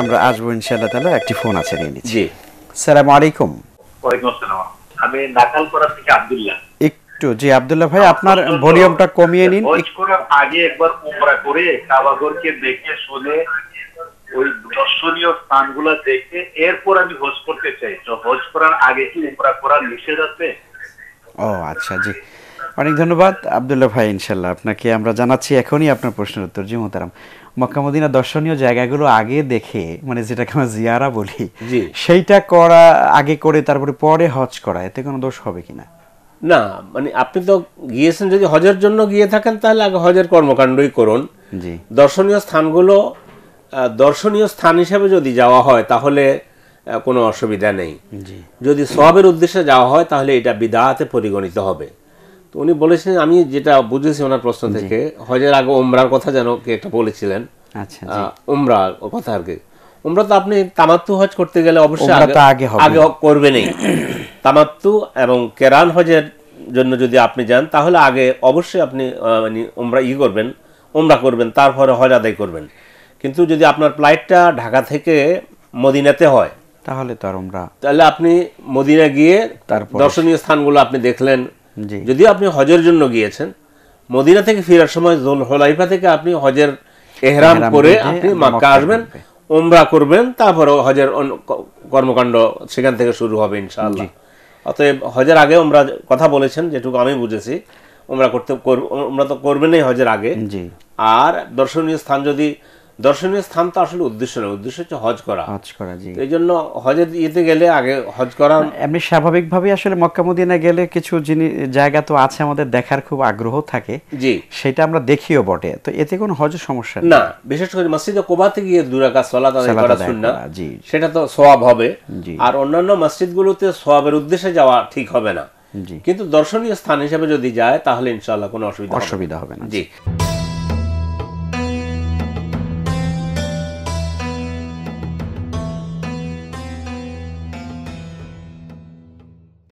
আমরা আসবো ইনশাআল্লাহ তাহলে একটি ফোন আছে নিয়ে নিচ্ছি জি সালাম আলাইকুম আসসালাম আমি নাকালপাড়া থেকে আব্দুল্লাহ একটু জি আব্দুল্লাহ ভাই আপনার ভলিউমটা কমিয়ে নিন আগে একবার উমরা করে কাবাগরকে দেখে শুনে ওই দর্শনীয় স্থানগুলো দেখে এরপর আমি হজ করতে চাই তো হজ করার আগে কি উমরা করার নিষেধ আছে ও আচ্ছা জি অনেক ধন্যবাদ আবদুল্লাহ ভাই ইনশাল্লাহ আপনাকে আমরা জানাচ্ছি এখনই আপনার প্রশ্নের উত্তর জি মোতারাম মক্কামদিনা দর্শনীয় জায়গাগুলো আগে দেখে মানে যেটাকে আমরা জিয়ারা বলি সেইটা করা আগে করে তারপরে পরে হজ করা এতে কোনো দোষ হবে কিনা না মানে আপনি তো গিয়েছেন যদি হজের জন্য গিয়ে থাকেন তাহলে আগে হজের কর্মকাণ্ডই করুন জি দর্শনীয় স্থানগুলো দর্শনীয় স্থান হিসেবে যদি যাওয়া হয় তাহলে কোনো অসুবিধা নেই যদি সবের উদ্দেশ্যে যাওয়া হয় তাহলে এটা বিদাহাতে পরিগণিত হবে তো উনি বলেছেন আমি যেটা বুঝেছি ওনার প্রশ্ন থেকে হজের আগে ওমরার কথা যেন কে একটা বলেছিলেন আচ্ছা ওমরা কথা আর কি ওমরা তো আপনি তামাত্তু হজ করতে গেলে অবশ্যই আগে আগে করবেনই তামাত্তু এবং কেরান হজের জন্য যদি আপনি যান তাহলে আগে অবশ্যই আপনি মানে ওমরা ই করবেন ওমরা করবেন তারপরে হজ আদায় করবেন কিন্তু যদি আপনার ফ্লাইটটা ঢাকা থেকে মদিনাতে হয় তাহলে তো আর ওমরা তাহলে আপনি মদিনা গিয়ে তারপর দর্শনীয় স্থানগুলো আপনি দেখলেন যদিও আপনি হজের জন্য গিয়েছেন মদিনা থেকে ফেরার সময় জোল হোলাইফা থেকে আপনি হজের এহরাম করে আপনি মাক্কা আসবেন উমরা করবেন তারপরে হজের কর্মকাণ্ড সেখান থেকে শুরু হবে ইনশাআল্লাহ অতএব হজের আগে ওমরা কথা বলেছেন যেটুকু আমি বুঝেছি ওমরা করতে করব ওমরা তো করবেনই হজের আগে আর দর্শনীয় স্থান যদি দর্শনীয় স্থান তো আসলে উদ্দেশ্য না উদ্দেশ্য হচ্ছে হজ করা হজ করা জি এই জন্য হজের ইয়েতে গেলে আগে হজ করা এমনি স্বাভাবিকভাবে আসলে মক্কা মদিনা গেলে কিছু জিনিস জায়গা তো আছে আমাদের দেখার খুব আগ্রহ থাকে জি সেটা আমরা দেখিও বটে তো এতে কোনো হজ সমস্যা না বিশেষ করে মসজিদে কোবাতে গিয়ে দুরাকা সলাত আদায় করা সুন্নাহ জি সেটা তো সওয়াব হবে জি আর অন্যান্য মসজিদগুলোতে সওয়াবের উদ্দেশ্যে যাওয়া ঠিক হবে না কিন্তু দর্শনীয় স্থান হিসেবে যদি যায় তাহলে ইনশাআল্লাহ কোনো অসুবিধা অসুবিধা হবে না জি